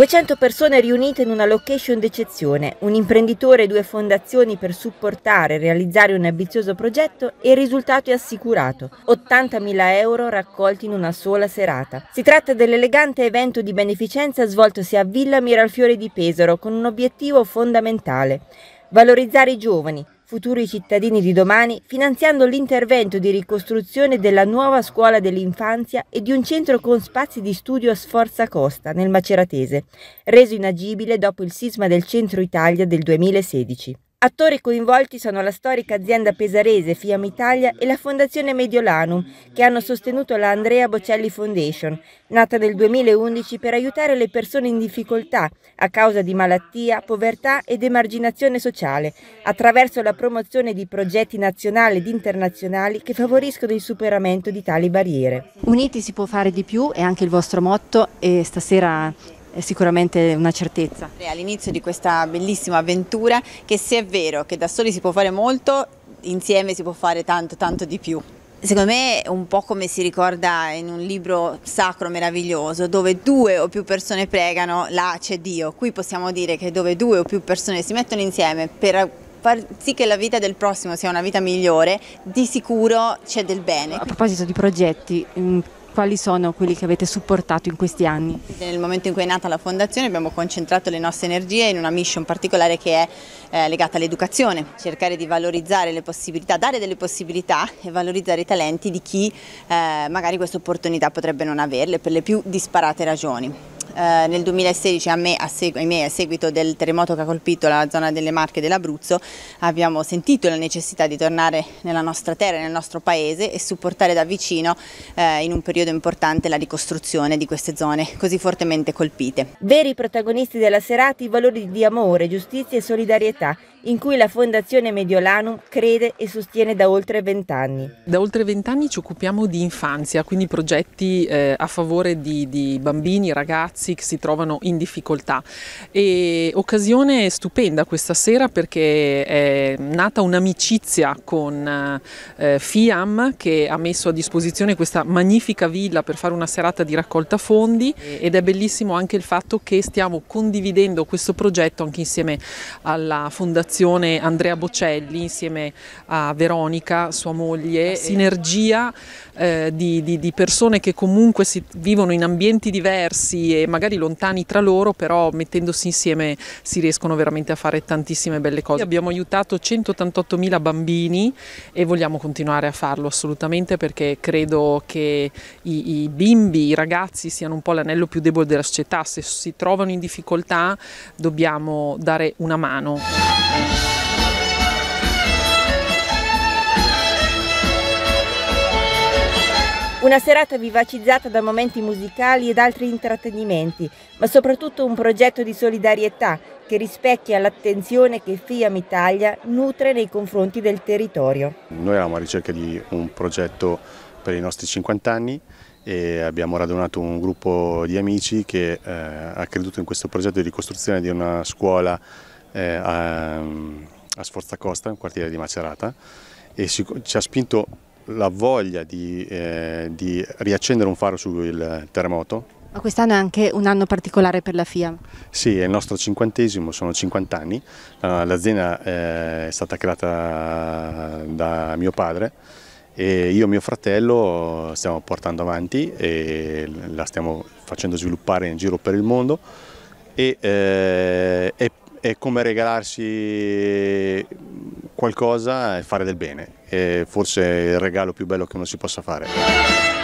200 persone riunite in una location d'eccezione, un imprenditore e due fondazioni per supportare e realizzare un ambizioso progetto e il risultato è assicurato, 80.000 euro raccolti in una sola serata. Si tratta dell'elegante evento di beneficenza svoltosi a Villa Miralfiore di Pesaro con un obiettivo fondamentale, valorizzare i giovani, futuri cittadini di domani, finanziando l'intervento di ricostruzione della nuova scuola dell'infanzia e di un centro con spazi di studio a Sforza Costa, nel Maceratese, reso inagibile dopo il sisma del centro Italia del 2016. Attori coinvolti sono la storica azienda pesarese Fiam Italia e la Fondazione Mediolanum, che hanno sostenuto la Andrea Bocelli Foundation, nata nel 2011 per aiutare le persone in difficoltà a causa di malattia, povertà ed emarginazione sociale, attraverso la promozione di progetti nazionali ed internazionali che favoriscono il superamento di tali barriere. Uniti si può fare di più è anche il vostro motto e stasera è sicuramente una certezza. All'inizio di questa bellissima avventura che se è vero che da soli si può fare molto, insieme si può fare tanto tanto di più. Secondo me è un po' come si ricorda in un libro sacro meraviglioso, dove due o più persone pregano, là c'è Dio. Qui possiamo dire che dove due o più persone si mettono insieme per far sì che la vita del prossimo sia una vita migliore, di sicuro c'è del bene. A proposito di progetti, mm, quali sono quelli che avete supportato in questi anni? Nel momento in cui è nata la fondazione abbiamo concentrato le nostre energie in una mission particolare che è eh, legata all'educazione, cercare di valorizzare le possibilità, dare delle possibilità e valorizzare i talenti di chi eh, magari queste opportunità potrebbe non averle per le più disparate ragioni eh, nel 2016 a me, a, segu a seguito del terremoto che ha colpito la zona delle Marche e dell'Abruzzo abbiamo sentito la necessità di tornare nella nostra terra, nel nostro paese e supportare da vicino eh, in un periodo importante la ricostruzione di queste zone così fortemente colpite. Veri protagonisti della serata i valori di amore, giustizia e solidarietà in cui la Fondazione Mediolanum crede e sostiene da oltre vent'anni. Da oltre vent'anni ci occupiamo di infanzia, quindi progetti eh, a favore di, di bambini, ragazzi, ragazzi che si trovano in difficoltà. E occasione stupenda questa sera perché è nata un'amicizia con eh, FIAM che ha messo a disposizione questa magnifica villa per fare una serata di raccolta fondi ed è bellissimo anche il fatto che stiamo condividendo questo progetto anche insieme alla Fondazione Andrea Bocelli, insieme a Veronica, sua moglie, ah, sinergia eh, di, di, di persone che comunque si vivono in ambienti diversi e magari lontani tra loro, però mettendosi insieme si riescono veramente a fare tantissime belle cose. Abbiamo aiutato 188.000 bambini e vogliamo continuare a farlo assolutamente perché credo che i, i bimbi, i ragazzi siano un po' l'anello più debole della società, se si trovano in difficoltà dobbiamo dare una mano. Una serata vivacizzata da momenti musicali ed altri intrattenimenti, ma soprattutto un progetto di solidarietà che rispecchia l'attenzione che FIAM Italia nutre nei confronti del territorio. Noi eravamo a ricerca di un progetto per i nostri 50 anni e abbiamo radunato un gruppo di amici che eh, ha creduto in questo progetto di ricostruzione di una scuola eh, a, a Costa, un quartiere di Macerata, e ci, ci ha spinto la voglia di, eh, di riaccendere un faro sul terremoto. Ma quest'anno è anche un anno particolare per la FIAM. Sì, è il nostro cinquantesimo, sono 50 anni. L'azienda eh, è stata creata da mio padre e io e mio fratello stiamo portando avanti e la stiamo facendo sviluppare in giro per il mondo e, eh, è, è come regalarsi qualcosa e fare del bene. È forse il regalo più bello che uno si possa fare.